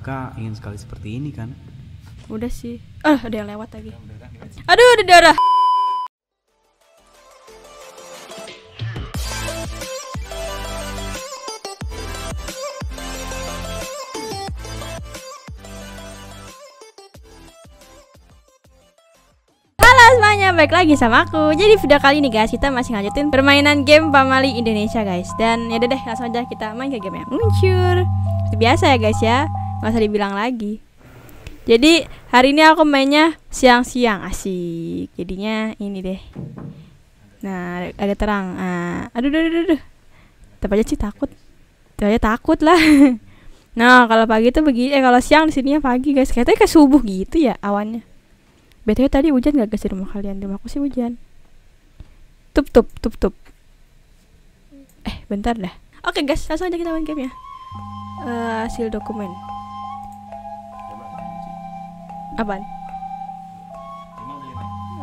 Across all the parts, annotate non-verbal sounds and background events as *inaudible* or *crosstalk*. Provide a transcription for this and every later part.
Kak ingin sekali seperti ini kan? Udah sih. Ah, ada yang lewat lagi. Aduh, ada darah. baik baik lagi sama aku Jadi video kali ini guys, kita masih lanjutin permainan game Pamali Indonesia guys Dan ya deh langsung aja kita main ke game yang muncul Seperti biasa ya guys ya nggak usah dibilang lagi jadi hari ini aku mainnya siang-siang asik jadinya ini deh nah agak terang ah, aduh aduh aduh, aduh. tetap aja sih takut tetap aja takut lah *laughs* nah kalau pagi itu begini eh kalau siang di sininya pagi guys kayaknya kayak subuh gitu ya awannya betulnya tadi hujan gak guys di rumah kalian di rumahku sih hujan tup tup tup tup eh bentar dah oke okay, guys langsung aja kita main gamenya uh, eh, hasil dokumen Apaan?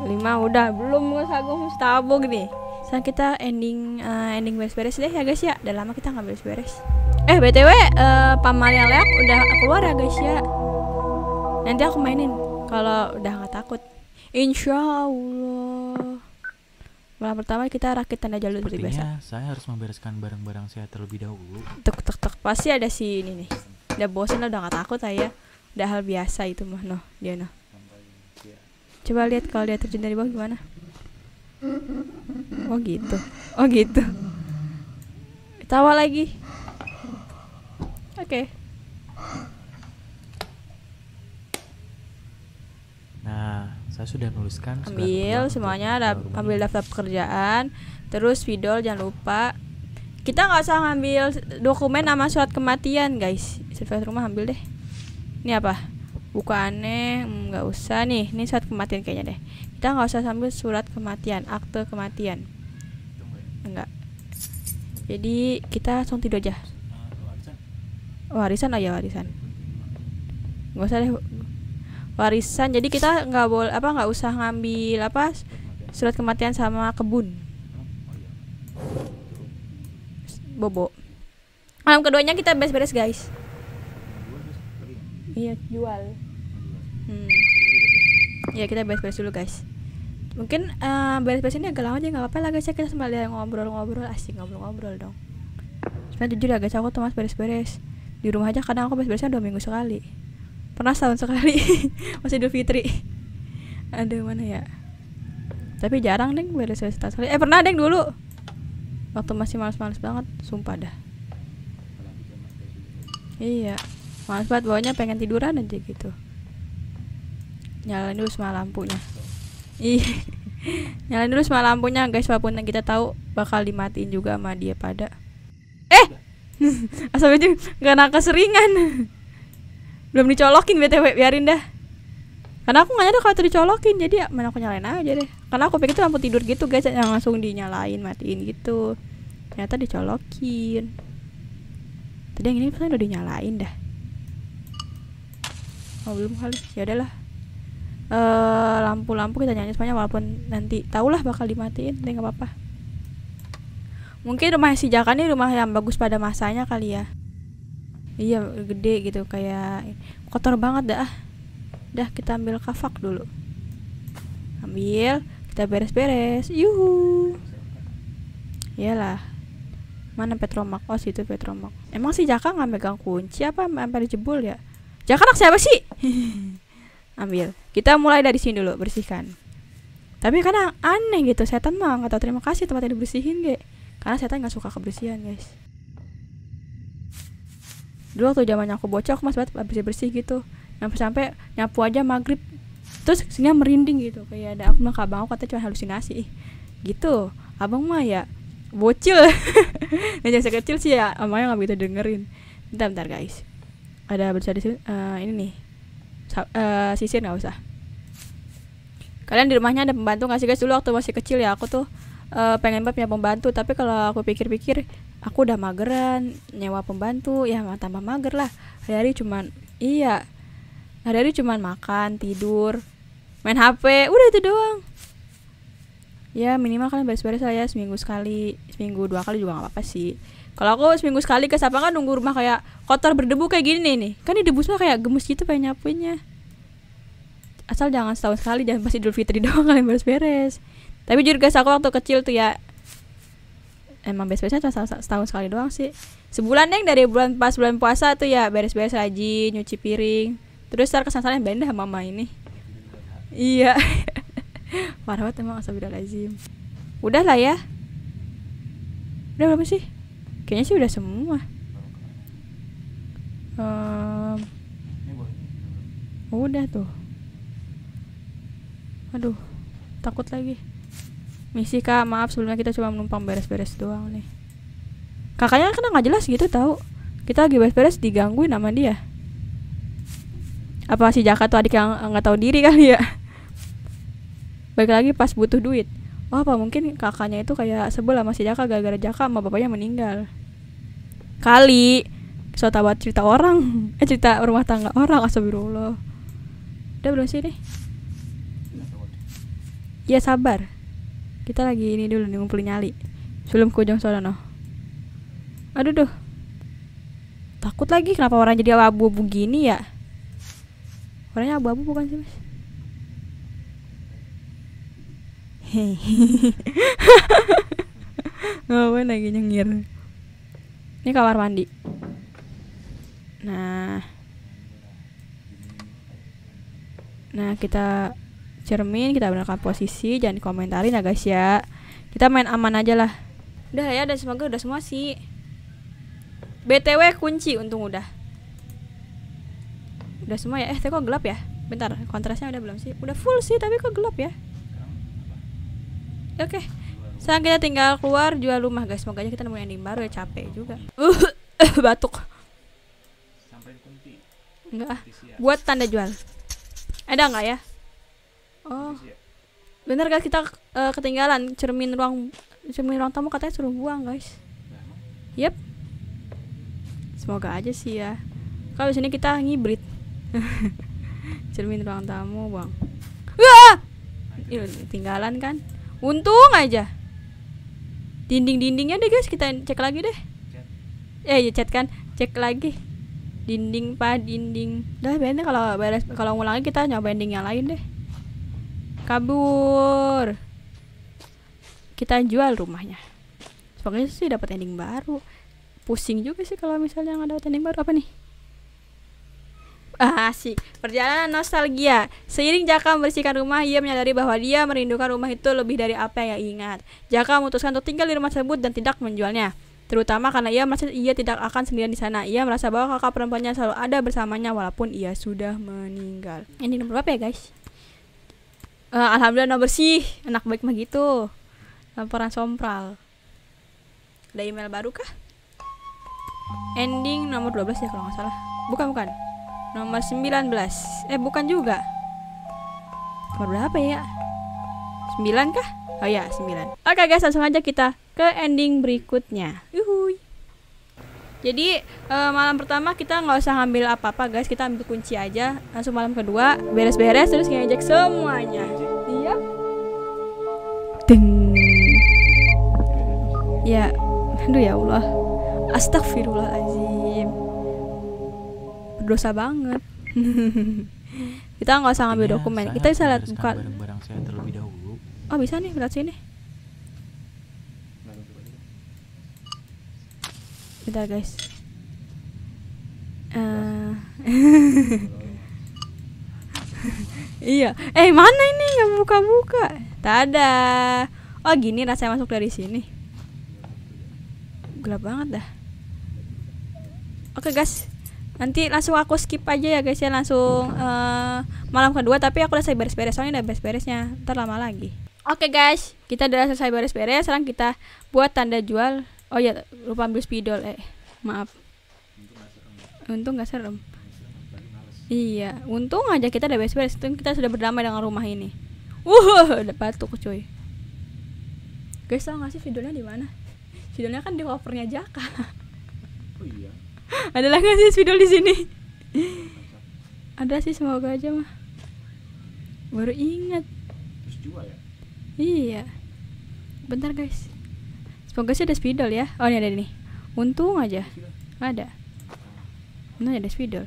Lima udah belum gue sagung mustabog nih. Sekarang kita ending uh, ending beres-beres deh ya guys ya. Udah lama kita nggak beres-beres. Eh btw uh, eh, pamarnya leak udah keluar ya guys ya. Nanti aku mainin kalau udah nggak takut. Insya Allah. Malam pertama kita rakit tanda jalur seperti biasa. saya harus membereskan barang-barang saya terlebih dahulu. Tek tek tek pasti ada si ini nih. Udah bosan udah nggak takut saya udah hal biasa itu mah noh dia noh iya. coba lihat kalau dia terjun dari bawah gimana oh gitu oh gitu tawa lagi oke okay. nah saya sudah menuliskan ambil semuanya ada ambil daftar pekerjaan terus video jangan lupa kita nggak usah ngambil dokumen sama surat kematian guys survei rumah ambil deh ini apa? Bukaannya nggak usah nih. Ini surat kematian kayaknya deh. Kita nggak usah sambil surat kematian, akte kematian. Enggak. Jadi kita langsung tidur aja. Ah, warisan oh, aja oh, iya, warisan. Nggak usah deh warisan. Jadi kita nggak boleh apa nggak usah ngambil apa surat kematian sama kebun. Ah, oh, iya. Bobo. Malam keduanya kita beres-beres guys iya jual hmm. ya kita beres-beres dulu guys mungkin uh, eh, beres-beres ini agak lama aja nggak apa-apa lah guys ya kita yang ngobrol-ngobrol asik ngobrol-ngobrol dong sebenarnya jujur ya guys aku tuh masih beres-beres di rumah aja kadang aku beres-beresnya dua minggu sekali pernah setahun sekali *laughs* masih Idul Fitri ada mana ya tapi jarang deh beres-beres setahun sekali eh pernah deh dulu waktu masih males-males banget sumpah dah iya males banget bawahnya pengen tiduran aja gitu nyalain dulu semua lampunya ih *laughs* nyalain dulu semua lampunya guys walaupun kita tahu bakal dimatiin juga sama dia pada eh *laughs* asal aja nakas seringan. *laughs* belum dicolokin btw biarin dah karena aku nggak nyadar kalau dicolokin jadi ya, mana aku nyalain aja deh karena aku pikir itu lampu tidur gitu guys yang langsung dinyalain matiin gitu ternyata dicolokin tadi yang ini udah dinyalain dah oh, belum kali ya lah uh, eh, lampu-lampu kita nyanyi semuanya walaupun nanti tahulah bakal dimatiin tapi nggak apa-apa mungkin rumah si Jaka ini rumah yang bagus pada masanya kali ya iya gede gitu kayak kotor banget dah dah kita ambil kafak dulu ambil kita beres-beres yuhu iyalah mana petromak oh situ petromak emang si Jaka nggak megang kunci apa sampai jebol ya Jaka anak siapa sih? *laughs* Ambil. Kita mulai dari sini dulu, bersihkan. Tapi karena aneh gitu, setan mah nggak tahu terima kasih tempat yang dibersihin, Ge. Karena setan nggak suka kebersihan, guys. Dulu waktu zamannya aku bocah, aku masih banget bersih-bersih gitu. Sampai-sampai nyapu aja maghrib. Terus sini merinding gitu. Kayak ada aku mah abang aku kata cuma halusinasi. Gitu. Abang mah ya bocil. *laughs* nah, kecil sih ya, amanya nggak begitu dengerin. Bentar, bentar guys ada baca di sini uh, eh, ini nih Sa uh, sisir nggak usah kalian di rumahnya ada pembantu nggak sih guys dulu waktu masih kecil ya aku tuh uh, pengen punya pembantu tapi kalau aku pikir-pikir aku udah mageran nyewa pembantu ya nggak tambah mager lah hari-hari cuman iya hari-hari cuman makan tidur main HP udah itu doang ya minimal kalian beres-beres saya seminggu sekali seminggu dua kali juga nggak apa-apa sih kalau aku seminggu sekali ke sapa kan nunggu rumah kayak kotor berdebu kayak gini nih nih. Kan ini debu semua kayak gemes gitu pengen nyapunya. Asal jangan setahun sekali, jangan pasti Idul Fitri *laughs* doang kalian beres-beres. Tapi jujur guys, aku waktu kecil tuh ya emang beres-beresnya cuma setahun sekali doang sih. Sebulan yang dari bulan pas bulan puasa tuh ya beres-beres rajin, nyuci piring. Terus ntar kesan-kesan benda mama ini. Iya. *laughs* Parah banget emang asal lazim. Udah lah ya. Udah berapa sih? Kayaknya sih udah semua. Um, udah tuh. Aduh, takut lagi. Misi kak, maaf sebelumnya kita cuma menumpang beres-beres doang nih. Kakaknya kan nggak jelas gitu tahu. Kita lagi beres-beres digangguin nama dia. Apa si Jaka tuh adik yang nggak tahu diri kali ya? Baik lagi pas butuh duit oh apa mungkin kakaknya itu kayak sebelah masih Jaka gara-gara Jaka sama bapaknya meninggal kali so buat cerita orang *laughs* eh cerita rumah tangga orang astagfirullah udah belum sih nih ya sabar kita lagi ini dulu nih ngumpulin nyali sebelum ke ujung noh aduh duh takut lagi kenapa orang jadi abu-abu gini ya orangnya abu-abu bukan sih mas hei *laughs* oh, ngapain lagi nyengir ini kamar mandi nah nah kita cermin kita benarkan posisi jangan dikomentarin ya guys ya kita main aman aja lah udah ya dan semoga udah semua sih btw kunci untung udah udah semua ya eh kok gelap ya bentar kontrasnya udah belum sih udah full sih tapi kok gelap ya Oke. Okay. Sekarang kita tinggal keluar jual rumah guys. Semoga aja kita nemuin yang baru ya capek juga. Uh, *laughs* batuk. Enggak. Buat tanda jual. Ada nggak ya? Oh. Bener guys kita uh, ketinggalan cermin ruang cermin ruang tamu katanya suruh buang guys. Yep. Semoga aja sih ya. Kalau sini kita ngibrit. *laughs* cermin ruang tamu, Bang. Wah! Tinggalan kan? Untung aja. Dinding-dindingnya deh guys, kita cek lagi deh. Ya, ya chat kan, cek lagi. Dinding pak, dinding. Dah bener kalau beres kalau ngulang kita nyoba dinding yang lain deh. Kabur. Kita jual rumahnya. Sepertinya sih dapat ending baru. Pusing juga sih kalau misalnya nggak dapat ending baru apa nih? Ah, asik. Perjalanan nostalgia. Seiring Jaka membersihkan rumah, ia menyadari bahwa dia merindukan rumah itu lebih dari apa yang ia ingat. Jaka memutuskan untuk tinggal di rumah tersebut dan tidak menjualnya. Terutama karena ia merasa ia tidak akan sendirian di sana. Ia merasa bahwa kakak perempuannya selalu ada bersamanya walaupun ia sudah meninggal. Ini nomor berapa ya, guys? Uh, Alhamdulillah nomor bersih. enak baik mah gitu. Laporan sompral. Ada email baru kah? Ending nomor 12 ya kalau nggak salah. Bukan, bukan. Nomor 19. Eh, bukan juga. Nomor berapa ya? 9 kah? Oh ya, 9. Oke guys, langsung aja kita ke ending berikutnya. Yuhuy. Jadi uh, malam pertama kita nggak usah ngambil apa-apa guys, kita ambil kunci aja. Langsung malam kedua beres-beres terus ngejek semuanya. Iya. ding Ya, aduh ya Allah. Astagfirullahaladzim berdosa banget *laughs* kita nggak usah ngambil iya, dokumen kita bisa lihat buka barang saya terlebih dahulu oh bisa nih lihat sini kita guys uh, *laughs* iya eh mana ini nggak buka-buka tada oh gini rasanya masuk dari sini gelap banget dah oke okay, guys nanti langsung aku skip aja ya guys ya langsung uh, malam kedua tapi aku udah selesai beres-beres soalnya udah beres-beresnya ntar lama lagi oke okay, guys kita udah selesai beres-beres sekarang kita buat tanda jual oh ya lupa ambil spidol eh maaf untung nggak serem iya untung aja kita udah beres-beres kita sudah berdamai dengan rumah ini uh udah batuk cuy guys tau gak sih spidolnya di mana spidolnya kan di covernya jaka oh iya adalah nggak sih spidol di sini? Ada sih semoga aja mah. Baru ingat. Ya? Iya. Bentar guys. Semoga sih ada spidol ya. Oh ini ada nih. Untung aja. Ada. Untung ada spidol.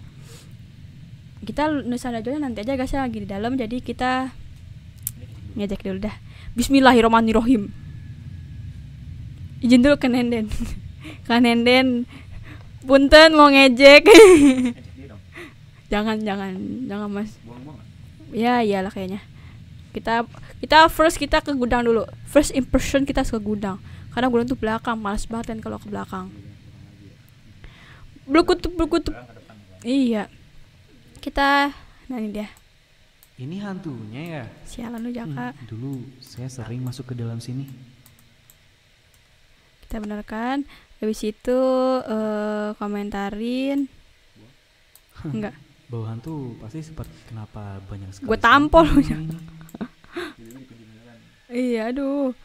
Kita nusana aja nanti aja guys ya. lagi di dalam jadi kita ngajak dulu dah. Bismillahirrahmanirrahim. Izin dulu ke Nenden. *laughs* ke Nenden punten mau ngejek jangan jangan jangan mas ya iyalah kayaknya kita kita first kita ke gudang dulu first impression kita ke gudang karena gudang tuh belakang malas banget kan kalau ke belakang Blukut blukut. Ya? iya kita nah dia ini hantunya ya sialan lu jaka hmm, dulu saya sering masuk ke dalam sini kita benarkan habis itu uh, komentarin enggak bau hantu pasti seperti kenapa banyak sekali gue tampol *laughs* iya aduh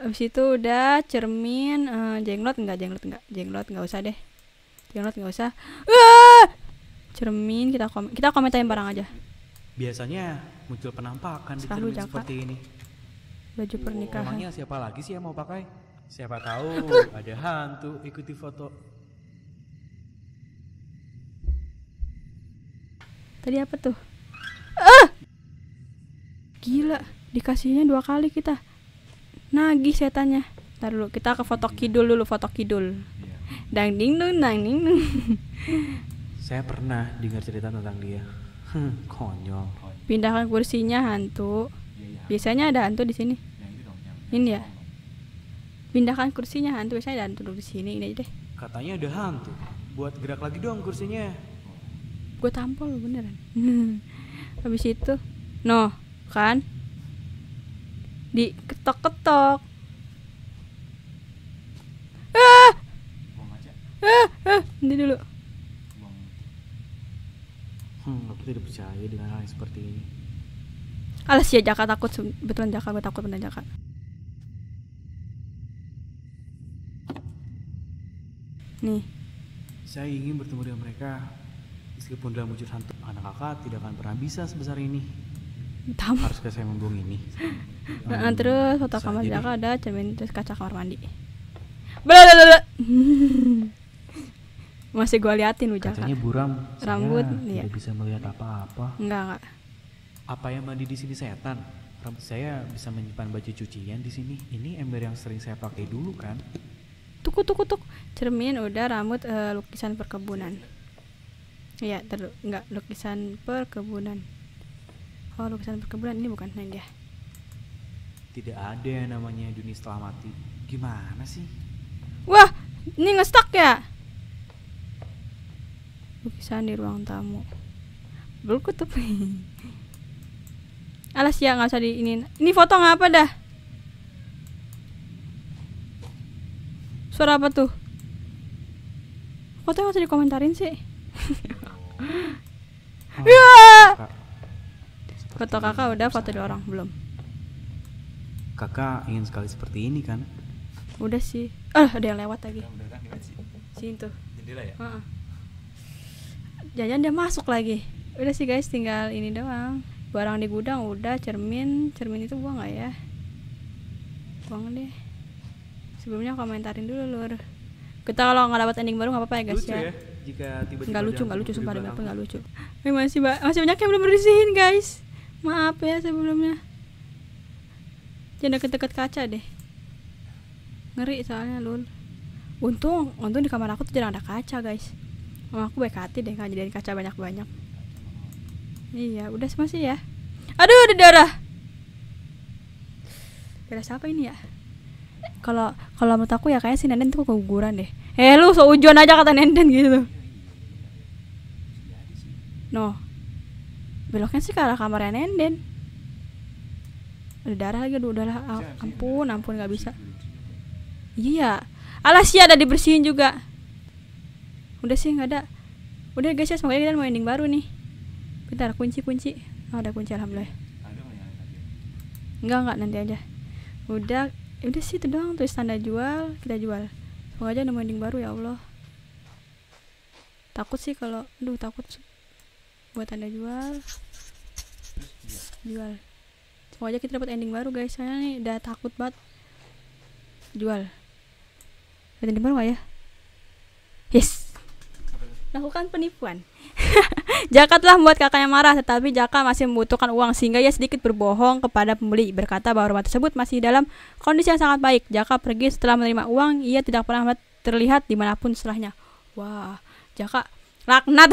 habis itu udah cermin uh, eh, jenglot enggak jenglot enggak jenglot enggak usah deh jenglot enggak usah uh! cermin kita kom kita komentarin barang aja biasanya muncul penampakan Selalu di cermin seperti ini baju pernikahan siapa lagi sih yang mau pakai Siapa tahu ada hantu ikuti foto. Tadi apa tuh? Ah! Gila, dikasihnya dua kali kita. Nagih setannya. Ntar dulu, kita ke foto kidul dulu, foto kidul. Iya. Dang ding dong, dang ding Saya pernah dengar cerita tentang dia. Hmm, konyol. Pindahkan kursinya hantu. Iya, iya. Biasanya ada hantu di sini. Ini ya pindahkan kursinya hantu saya dan duduk di sini ini aja deh katanya ada hantu buat gerak lagi dong kursinya gue tampol beneran *laughs* habis itu no kan di ketok ah! ah ah ah ini dulu hmm aku tidak percaya dengan hal yang seperti ini alas ya jaka takut betulan jaka gue takut beneran jaka Nih. Saya ingin bertemu dengan mereka. Meskipun dalam wujud hantu anak kakak tidak akan pernah bisa sebesar ini. Tam. ke saya membuang ini? um, *laughs* terus foto kamar kakak ada, cemen terus kaca kamar mandi. Blablabla. *laughs* Masih gua liatin lu Jaka. buram. Rambut saya iya. tidak bisa melihat apa-apa. Enggak, enggak. Apa yang mandi di sini setan? Rambut saya bisa menyimpan baju cucian di sini. Ini ember yang sering saya pakai dulu kan? tuku tuku tuk cermin udah rambut uh, lukisan perkebunan iya ter nggak lukisan perkebunan oh lukisan perkebunan ini bukan nanya tidak ada yang namanya dunia setelah mati gimana sih wah ini ngestak ya lukisan di ruang tamu kutup *laughs* alas ya nggak usah di ini ini foto nggak apa dah Suara apa tuh? Kok tuh masih dikomentarin sih? *laughs* Ya. Foto kakak udah foto di orang belum? Kakak ingin sekali seperti ini kan? Udah sih. Ah, ada yang lewat lagi. Sini tuh. Jendela ya? Jangan dia masuk lagi. Udah sih guys, tinggal ini doang. Barang di gudang udah, cermin, cermin itu buang nggak ya? Buang deh sebelumnya komentarin dulu lur kita kalau nggak dapat ending baru nggak apa-apa ya guys lucu ya, ya? jika tiba-tiba nggak lucu nggak lucu sumpah demi apa nggak lucu Ay, masih ba masih banyak yang belum bersihin guys maaf ya sebelumnya jangan deket-deket kaca deh ngeri soalnya lul untung untung di kamar aku tuh jarang ada kaca guys Mama aku baik hati deh nggak jadiin kaca banyak-banyak iya udah masih ya aduh ada darah darah siapa ini ya kalau kalau menurut aku ya kayak si Nenden tuh keguguran deh eh lu seujuan aja kata Nenden gitu no beloknya sih ke arah kamarnya Nenden ada darah lagi aduh udahlah ah, ampun ampun nggak bisa iya alasnya ada dibersihin juga udah sih nggak ada udah guys ya semoga kita mau ending baru nih bentar kunci kunci oh, ada kunci alhamdulillah enggak enggak nanti aja udah Ya udah sih itu doang tulis tanda jual kita jual semoga aja nemu ending baru ya Allah takut sih kalau duh takut buat tanda jual jual semoga aja kita dapat ending baru guys saya nih udah takut banget jual dapat ending baru gak ya yes lakukan penipuan *laughs* Jaka telah membuat kakaknya marah, tetapi Jaka masih membutuhkan uang sehingga ia sedikit berbohong kepada pembeli, berkata bahwa rumah tersebut masih dalam kondisi yang sangat baik. Jaka pergi setelah menerima uang, ia tidak pernah terlihat dimanapun setelahnya. Wah, Jaka laknat.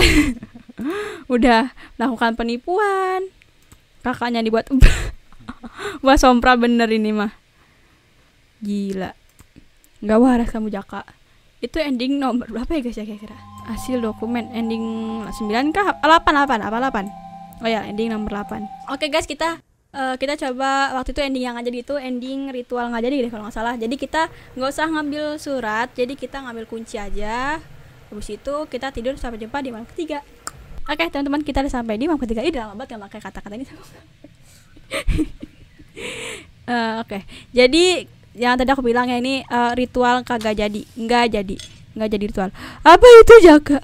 *laughs* Udah melakukan penipuan. Kakaknya dibuat Wah, *laughs* sompra bener ini mah. Gila. Gak waras kamu Jaka itu ending nomor berapa ya guys ya kira-kira hasil dokumen ending 9 kah 8 eh, 8 apa 8 oh ya ending nomor 8 oke okay, guys kita uh, kita coba waktu itu ending yang nggak jadi itu ending ritual nggak jadi deh kalau nggak salah jadi kita nggak usah ngambil surat jadi kita ngambil kunci aja habis itu kita tidur sampai jumpa di malam ketiga oke okay, teman-teman kita udah sampai di malam ketiga ini lama banget nggak pakai kata-kata ini uh, *laughs* oke okay. jadi yang tadi aku bilang ya ini uh, ritual kagak jadi nggak jadi nggak jadi ritual apa itu jaga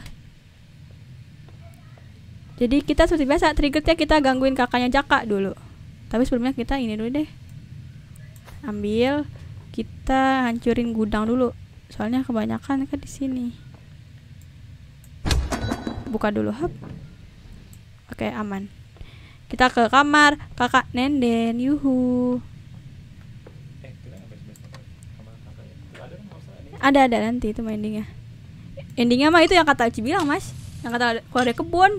jadi kita seperti biasa triggernya kita gangguin kakaknya Jaka dulu tapi sebelumnya kita ini dulu deh ambil kita hancurin gudang dulu soalnya kebanyakan kan di sini buka dulu hap oke aman kita ke kamar kakak nenden yuhu ada ada nanti itu endingnya endingnya mah itu yang kata Aci bilang mas yang kata keluar dari kebun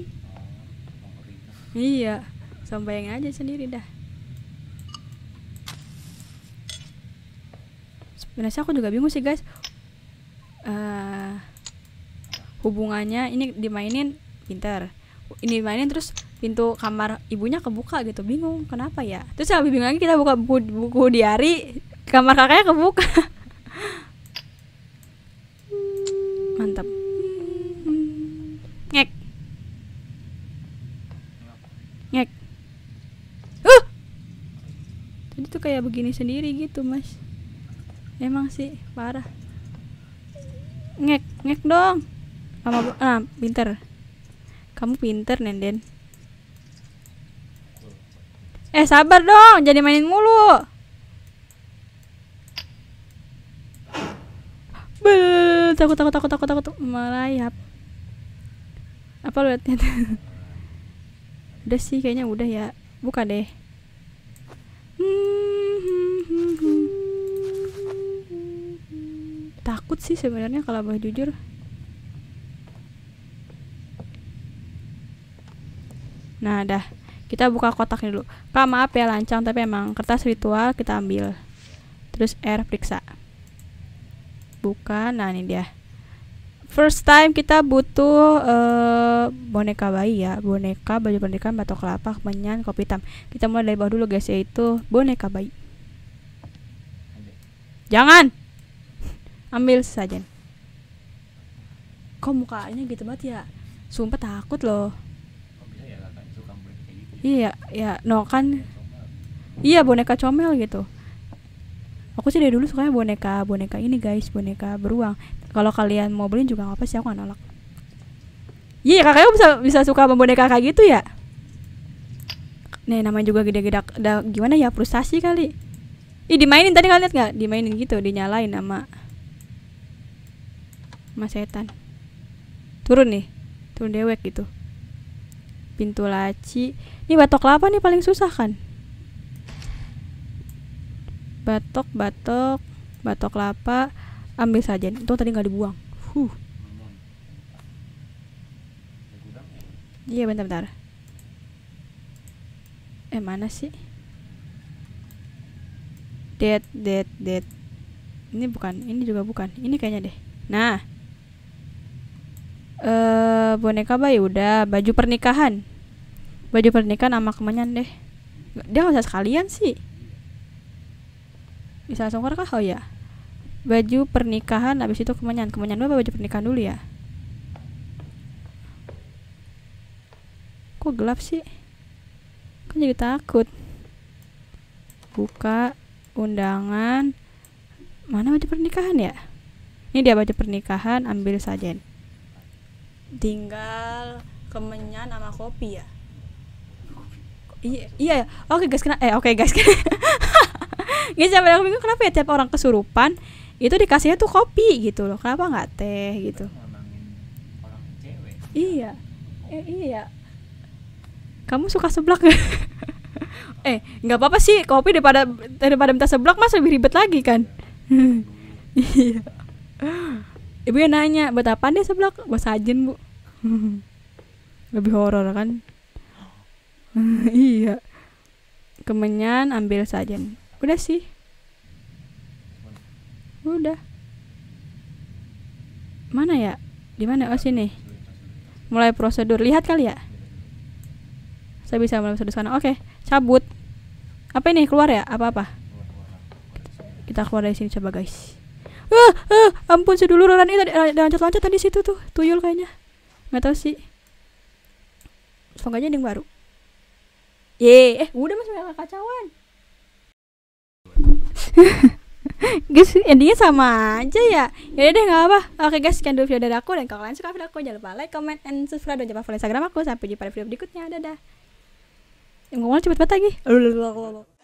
iya sampai yang aja sendiri dah sebenarnya aku juga bingung sih guys uh, hubungannya ini dimainin pinter ini dimainin terus pintu kamar ibunya kebuka gitu bingung kenapa ya terus lebih bingung lagi kita buka buku, buku diari kamar kakaknya kebuka *laughs* begini sendiri gitu mas emang sih parah ngek ngek dong sama ah pinter kamu pinter nenden eh sabar dong jadi mainin mulu Bel, takut takut takut takut takut merayap apa lu liatnya *laughs* udah sih kayaknya udah ya buka deh takut sih sebenarnya kalau abah jujur nah dah kita buka kotak dulu kak maaf ya lancang tapi emang kertas ritual kita ambil terus air periksa buka nah ini dia first time kita butuh uh, boneka bayi ya boneka baju pendekan batok kelapa kemenyan kopi hitam kita mulai dari bawah dulu guys yaitu boneka bayi jangan ambil sajen kok mukanya gitu banget ya sumpah takut loh oh, ya, gitu. iya ya no kan iya boneka comel gitu aku sih dari dulu sukanya boneka boneka ini guys boneka beruang kalau kalian mau beliin juga apa sih aku gak nolak iya yeah, kakaknya bisa bisa suka sama boneka kayak gitu ya Nih namanya juga gede-gede gimana ya frustasi kali Ih dimainin tadi kalian lihat nggak dimainin gitu dinyalain sama sama setan turun nih turun dewek gitu pintu laci ini batok kelapa nih paling susah kan batok batok batok kelapa ambil saja itu tadi nggak dibuang huh iya bentar bentar eh mana sih dead dead dead ini bukan ini juga bukan ini kayaknya deh nah uh, boneka bayi udah baju pernikahan baju pernikahan sama kemenyan deh dia nggak usah sekalian sih bisa langsung kah oh ya baju pernikahan habis itu kemenyan kemenyan dulu apa baju pernikahan dulu ya kok gelap sih kan jadi takut buka undangan mana baju pernikahan ya ini dia baju pernikahan ambil sajen tinggal kemenyan sama kopi ya iya iya ya. oke okay, guys kena eh oke okay, guys nggak sampai aku bingung kenapa ya tiap orang kesurupan itu dikasihnya tuh kopi gitu loh kenapa nggak teh gitu iya eh, iya kamu suka seblak gak? *laughs* eh nggak apa-apa sih kopi daripada daripada minta seblak mas lebih ribet lagi kan *laughs* iya ibu yang nanya buat apa nih seblak buat sajen bu *laughs* lebih horor kan *laughs* iya kemenyan ambil sajen udah sih udah mana ya di mana oh sini mulai prosedur lihat kali ya saya bisa mulai prosedur sana oke cabut apa ini keluar ya apa apa kita keluar dari sini coba guys ah, ah, ampun si dulu Rani tadi eh, lancet loncat tadi situ tuh tuyul kayaknya nggak tahu sih semoga aja yang baru ye eh udah mas banyak kacauan *laughs* guys endingnya sama aja ya ya deh nggak apa oke guys sekian dulu video dari aku dan kalau kalian suka video aku jangan lupa like comment and subscribe dan jangan lupa follow instagram aku sampai jumpa di video berikutnya dadah yang ngomong cepet cepet lagi